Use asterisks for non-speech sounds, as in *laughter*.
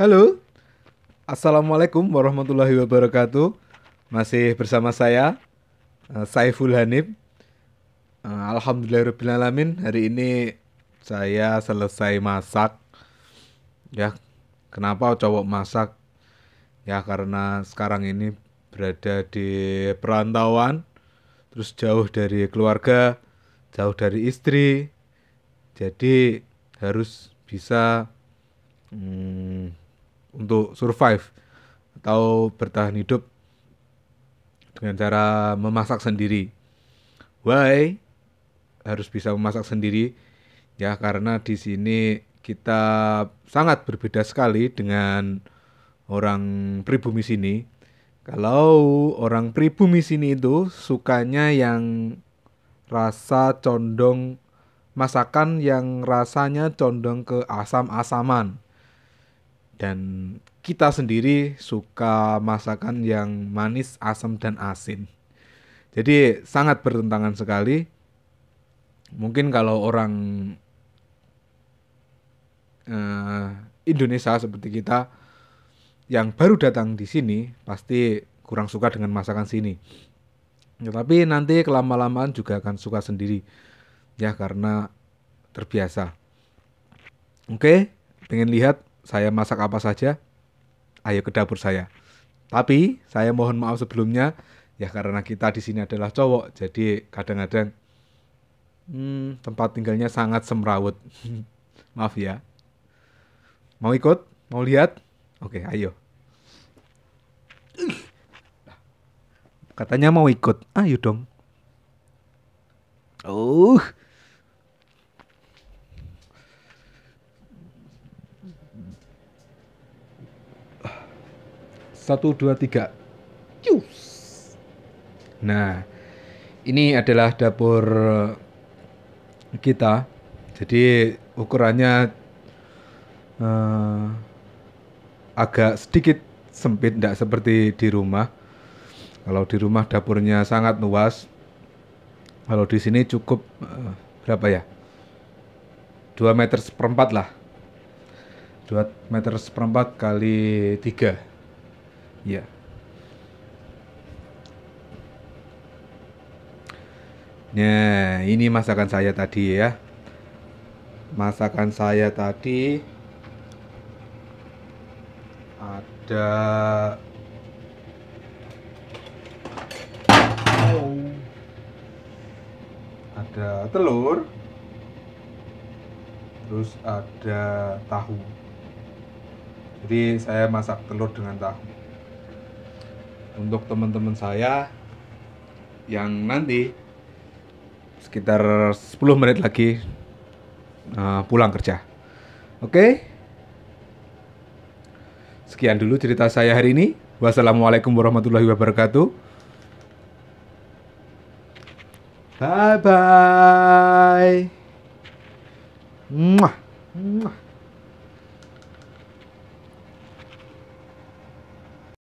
Halo, Assalamualaikum warahmatullahi wabarakatuh. Masih bersama saya, eh, Saiful Hanif. Eh, Alhamdulillahirrahmanirrahim. Hari ini saya selesai masak. Ya, kenapa cowok masak? Ya, karena sekarang ini berada di perantauan, terus jauh dari keluarga, jauh dari istri. Jadi harus bisa hmm, untuk survive atau bertahan hidup dengan cara memasak sendiri. Why harus bisa memasak sendiri? Ya karena di sini kita sangat berbeda sekali dengan orang pribumi sini. Kalau orang pribumi sini itu sukanya yang rasa condong masakan yang rasanya condong ke asam-asaman dan kita sendiri suka masakan yang manis, asam dan asin. Jadi sangat bertentangan sekali. Mungkin kalau orang uh, Indonesia seperti kita yang baru datang di sini pasti kurang suka dengan masakan sini. Tetapi nanti kelama-lamaan juga akan suka sendiri. Ya karena terbiasa. Oke, pengen lihat saya masak apa saja, ayo ke dapur saya. Tapi saya mohon maaf sebelumnya ya karena kita di sini adalah cowok, jadi kadang-kadang hmm, tempat tinggalnya sangat semrawut. *laughs* maaf ya. Mau ikut? Mau lihat? Oke, ayo. Katanya mau ikut. Ayo dong. Oh, Satu, dua, tiga. Cus. Nah, ini adalah dapur eh, kita. Jadi ukurannya uh, agak sedikit sempit, tidak seperti di rumah. Kalau di rumah dapurnya sangat luas. Kalau di sini cukup uh, berapa ya? 2 meter seperempat lah. 2 meter seperempat kali 3 Ya. Nah, ini masakan saya tadi ya. Masakan saya tadi ada ada telur, terus ada tahu. Jadi saya masak telur dengan tahu untuk teman-teman saya yang nanti sekitar 10 menit lagi uh, pulang kerja. Oke. Okay? Sekian dulu cerita saya hari ini. Wassalamualaikum warahmatullahi wabarakatuh. Bye bye. Mwah. Mwah.